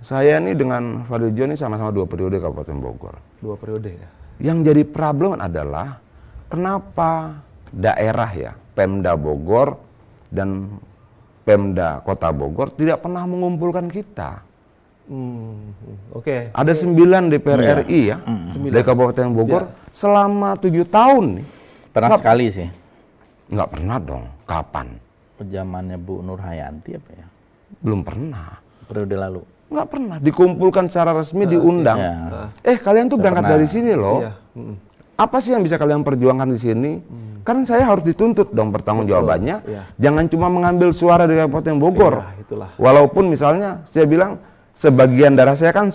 Saya ini dengan Fadiljo ini sama-sama dua periode Kabupaten Bogor. Dua periode ya. Yang jadi problem adalah kenapa daerah ya, Pemda Bogor dan Pemda Kota Bogor tidak pernah mengumpulkan kita. Hmm, Oke. Okay. Ada sembilan DPR ya. RI ya, hmm. hmm. dari Kabupaten Bogor ya. selama tujuh tahun nih. Pernah Nggak, sekali sih. Enggak pernah dong. Kapan? Zamannya Bu Nur Hayanti apa ya? Belum pernah. Periode lalu. Nggak pernah. Dikumpulkan secara resmi, nah, diundang. Iya. Eh, kalian tuh berangkat dari sini loh. Iya. Apa sih yang bisa kalian perjuangkan di sini? Hmm. Kan saya harus dituntut dong jawabannya. Iya. Jangan cuma mengambil suara dari Kabupaten Bogor. Iya, itulah. Walaupun misalnya saya bilang sebagian darah saya kan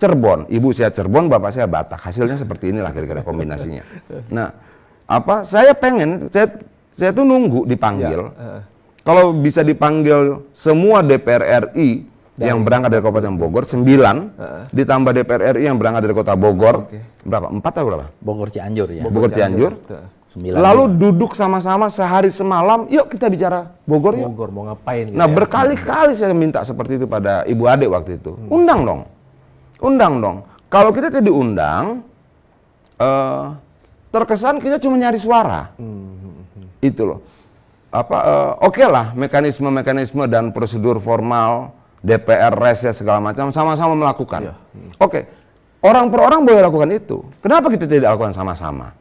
Cirebon, ibu saya Cirebon, bapak saya Batak. Hasilnya seperti inilah kira-kira kombinasinya. Nah, apa saya pengen saya saya tuh nunggu dipanggil. Ya. Kalau bisa dipanggil semua DPR RI dari yang berangkat dari Kabupaten Bogor 9 uh. ditambah DPR RI yang berangkat dari Kota Bogor okay. berapa? 4 atau berapa? Bogor Cianjur ya. Bogor, Cianjur. Cianjur. 9. Lalu duduk sama-sama sehari semalam, yuk kita bicara Bogor yuk. Bogor mau ngapain gitu Nah, ya? berkali-kali saya minta seperti itu pada Ibu Ade waktu itu. Hmm. Undang dong. Undang dong. Kalau kita tidak diundang uh, terkesan kita cuma nyari suara. Hmm. Itu loh. Apa uh, oke okay lah mekanisme-mekanisme dan prosedur formal DPR reses ya, segala macam sama-sama melakukan. Iya. Oke, okay. orang per orang boleh lakukan itu. Kenapa kita tidak lakukan sama-sama?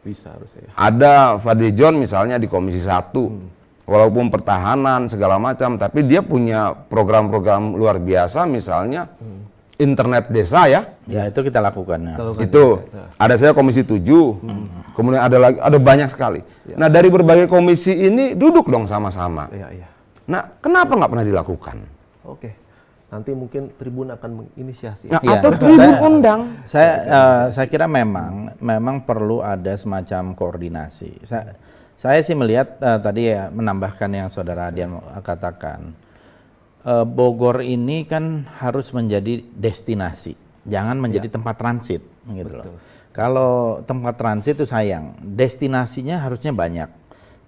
Bisa harusnya. Ada Fadli John misalnya di Komisi Satu, Hmm. Walaupun pertahanan segala macam, tapi dia punya program-program luar biasa misalnya hmm. internet desa ya. Ya, itu kita lakukan. Ya. itu. Ada saya Komisi Tujuh, Hmm. Kemudian ada lagi ada banyak sekali. Ya. Nah, dari berbagai komisi ini duduk dong sama-sama. Iya, iya. Nah, kenapa nggak pernah dilakukan? oke nanti mungkin Tribun akan menginisiasi. Nah, ya. Atau Tribun saya, undang. Saya uh, saya kira memang memang perlu ada semacam koordinasi. Saya saya sih melihat uh, tadi ya menambahkan yang saudara Adian katakan. Uh, Bogor ini kan harus menjadi destinasi, jangan menjadi ya. tempat transit gitu loh. Kalau tempat transit itu sayang, destinasinya harusnya banyak.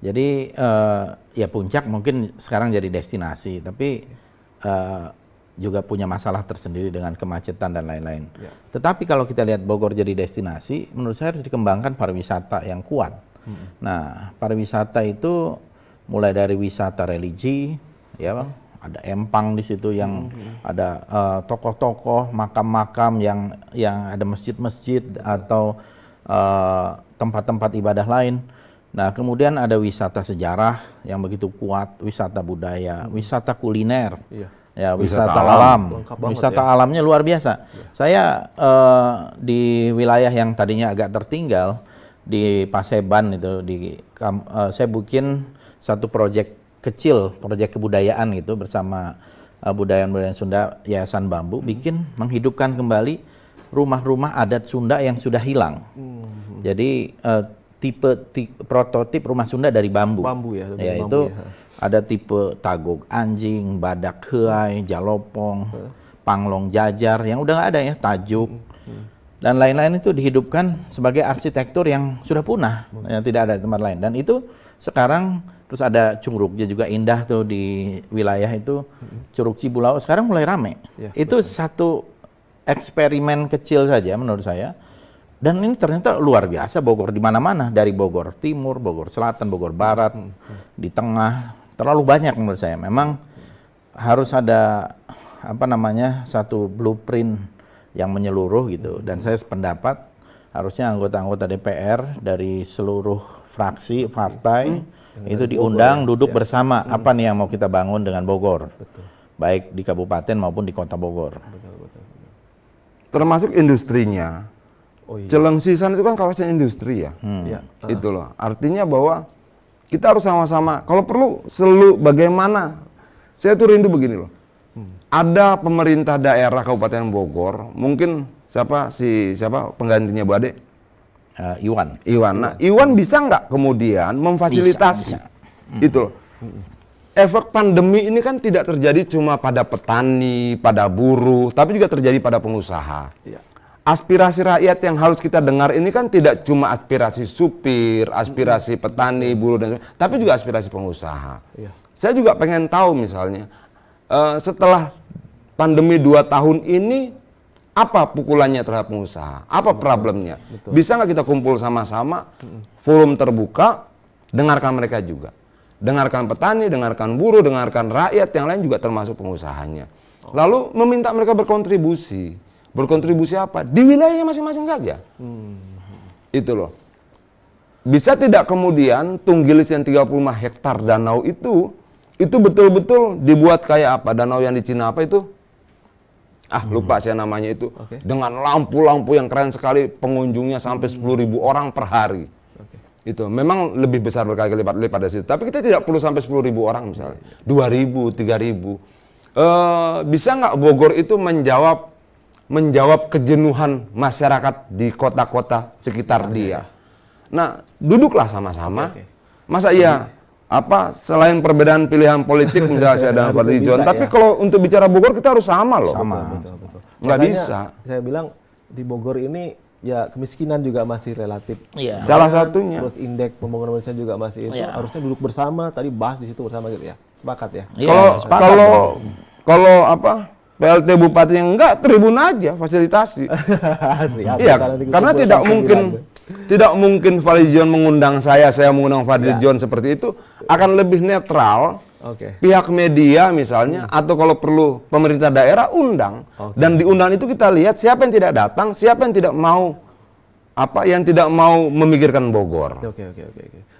Jadi uh, ya puncak mungkin sekarang jadi destinasi, tapi ya uh, juga punya masalah tersendiri dengan kemacetan dan lain-lain. Ya. Tetapi kalau kita lihat Bogor jadi destinasi, menurut saya harus dikembangkan pariwisata yang kuat. Hmm. Nah, pariwisata itu mulai dari wisata religi, ya bang, ada empang di situ yang hmm. ada uh, tokoh-tokoh, makam-makam yang yang ada masjid-masjid atau uh, tempat-tempat ibadah lain. Nah, kemudian ada wisata sejarah yang begitu kuat, wisata budaya, hmm. wisata kuliner, iya. ya wisata, wisata alam, alam. wisata ya. alamnya luar biasa. Iya. Saya eh, di wilayah yang tadinya agak tertinggal di Paseban itu, di uh, saya bikin satu proyek kecil, proyek kebudayaan gitu bersama eh, budaya-budaya Sunda Yayasan Bambu, hmm. bikin menghidupkan kembali rumah-rumah adat Sunda yang sudah hilang. Hmm. Jadi uh, tipe, tipe prototip rumah Sunda dari bambu. Bambu ya. Dari ya bambu, ya. ada tipe tagog anjing, badak heai, jalopong, hmm. panglong jajar yang udah nggak ada ya, tajuk. Hmm, hmm. Dan lain-lain itu dihidupkan sebagai arsitektur yang sudah punah, hmm. yang tidak ada di tempat lain. Dan itu sekarang terus ada curugnya juga indah tuh di wilayah itu hmm. curug Cibulau sekarang mulai rame. Ya, itu betul. satu eksperimen kecil saja menurut saya dan ini ternyata luar biasa Bogor di mana-mana dari Bogor Timur, Bogor Selatan, Bogor Barat, hmm. di tengah terlalu banyak menurut saya. Memang harus ada apa namanya satu blueprint yang menyeluruh gitu. Dan saya sependapat harusnya anggota-anggota DPR dari seluruh fraksi partai hmm. itu diundang ya. duduk ya. bersama hmm. apa nih yang mau kita bangun dengan Bogor, betul. baik di kabupaten maupun di kota Bogor. betul. Termasuk industrinya Oh, iya. Celengsisan itu kan kawasan industri ya. Hmm. ya uh. Itu loh. Artinya bahwa kita harus sama-sama. Kalau perlu selalu bagaimana. Saya tuh rindu begini loh. Hmm. Ada pemerintah daerah Kabupaten Bogor, mungkin siapa si siapa penggantinya Bu Ade? Uh, Iwan. Iwan. Nah, Iwan bisa nggak kemudian memfasilitasi? Bisa, bisa. Hmm. Itu loh. Efek pandemi ini kan tidak terjadi cuma pada petani, pada buruh, tapi juga terjadi pada pengusaha. Ya aspirasi rakyat yang harus kita dengar ini kan tidak cuma aspirasi supir, aspirasi mm-hmm. petani, mm-hmm. buruh dan sebagainya, tapi juga aspirasi pengusaha. Iya. Saya juga pengen tahu misalnya uh, setelah pandemi dua tahun ini apa pukulannya terhadap pengusaha? Apa Betul. problemnya? Betul. Bisa nggak kita kumpul sama-sama, volume terbuka, dengarkan mereka juga, dengarkan petani, dengarkan buruh, dengarkan rakyat yang lain juga termasuk pengusahanya. Oh. Lalu meminta mereka berkontribusi Berkontribusi apa? Di wilayahnya masing-masing saja. Hmm. Itu loh. Bisa tidak kemudian Tunggilis yang 35 hektar danau itu itu betul-betul dibuat kayak apa? Danau yang di Cina apa itu? Ah, hmm. lupa saya namanya itu. Okay. Dengan lampu-lampu yang keren sekali, pengunjungnya sampai hmm. 10.000 orang per hari. Itu memang lebih besar berkali lipat lipat dari situ. Tapi kita tidak perlu sampai ribu orang misalnya. 2.000, 3.000. ribu eh, bisa nggak Bogor itu menjawab menjawab kejenuhan masyarakat di kota-kota sekitar okay. dia. Nah, duduklah sama-sama. Okay, okay. Masa iya apa selain perbedaan pilihan politik misalnya saya Pak Fadlizon, ya. tapi ya. kalau untuk bicara Bogor kita harus sama loh. Sama. Betul, betul, betul. bisa. Saya bilang di Bogor ini ya kemiskinan juga masih relatif. Ya. Salah satunya. Terus indeks pembangunan manusia juga masih itu ya. harusnya duduk bersama. Tadi bahas di situ bersama gitu ya. Sepakat ya. Iya, kalau ya, kalau kalau apa PLT bupati yang enggak tribun aja fasilitasi. Iya, karena tidak mungkin tidak mungkin Fadli John mengundang saya, saya mengundang Fadli ya. seperti itu akan lebih netral. Okay. Pihak media misalnya hmm. atau kalau perlu pemerintah daerah undang okay. dan diundang itu kita lihat siapa yang tidak datang, siapa yang tidak mau apa yang tidak mau memikirkan Bogor. Oke okay, oke okay, oke okay, oke. Okay.